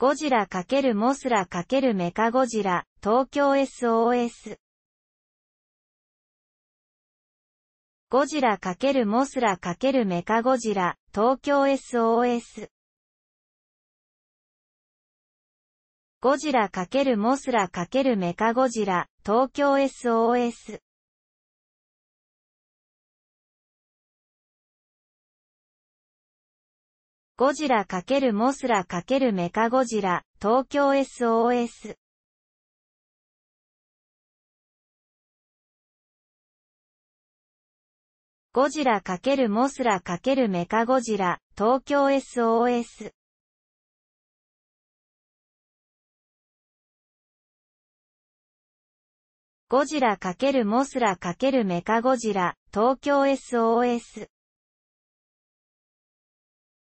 ゴジラ×モスラ×メカゴジラ、東京 SOS。ゴジラ×モスラ×メカゴジラ、東京 SOS。ゴジラ×モスラ×メカゴジラ、東京 SOS。ゴジラ×モスラ×メカゴジラ、東京 SOS。ゴジラ×モスラ×メカゴジラ、東京 SOS。ゴジラ×モスラ×メカゴジラ、東京 SOS。